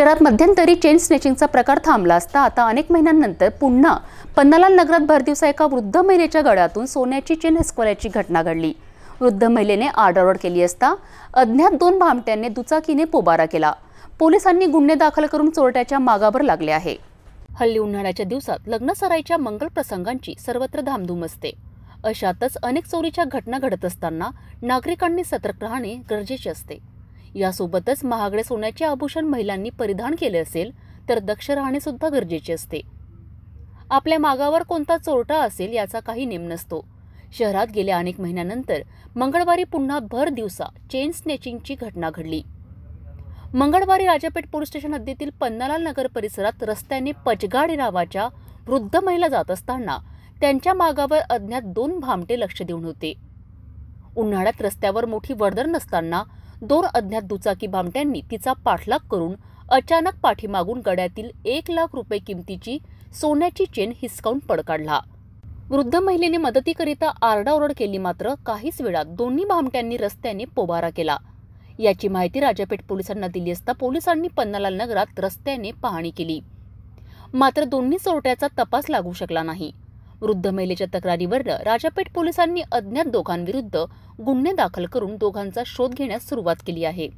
शहरात मध्यंतरी चेन स्नेचिंगचा प्रकार थांबला असता आता अनेक महिन्यांनंतर पुन्हा पन्नालाल नगरात भरदिवसा एका वृद्ध महिलेच्या गळ्यातून सोन्याची चेन हिसकवल्याची घटना घडली वृद्ध महिलेने आरडाओरड केली असता अज्ञात दोन भामट्यांनी दुचाकीने पोबारा केला पोलिसांनी गुन्हे दाखल करून चोरट्याच्या मागावर लागले आहे हल्ली उन्हाळ्याच्या दिवसात लग्न सराईच्या मंगल प्रसंगांची सर्वत्र धामधूम असते अशातच अनेक चोरीच्या घटना घडत असताना नागरिकांनी सतर्क राहणे गरजेचे असते यासोबतच महागडे सोन्याचे आभूषण महिलांनी परिधान केले असेल तर दक्ष राहणे सुद्धा गरजेचे असते आपल्या मागावर कोणता चोरटा असेल याचा काही नेम नसतो शहरात गेल्या अनेक महिन्यानंतर मंगळवारी पुन्हा भर दिवसा चेन स्नेचिंगची घटना घडली मंगळवारी राजापेठ पोलीस स्टेशन हद्दीतील पन्नालाल नगर परिसरात रस्त्याने पचगाडी नावाच्या वृद्ध महिला जात असताना त्यांच्या मागावर अज्ञात दोन भामटे लक्ष देऊन होते उन्हाळ्यात रस्त्यावर मोठी वर्दळ नसताना दोन अज्ञात दुचाकी भामट्यांनी तिचा पाठलाग करून अचानक पाठीमागून गड्यातील एक लाख रुपये किमतीची सोन्याची चेन हिसकावून काढला वृद्ध महिलेने मदतीकरिता आरडाओरड केली मात्र काहीच वेळात दोन्ही भामट्यांनी रस्त्याने पोबारा केला याची माहिती राजापेठ पोलिसांना दिली असता पोलिसांनी पन्नालाल नगरात रस्त्याने पाहणी केली मात्र दोन्ही चोरट्याचा तपास लागू शकला नाही वृद्ध महिलेच्या तक्रारीवरनं राजापेठ पोलिसांनी अज्ञात दोघांविरुद्ध गुन्हे दाखल करून दोघांचा शोध घेण्यास सुरुवात केली आहे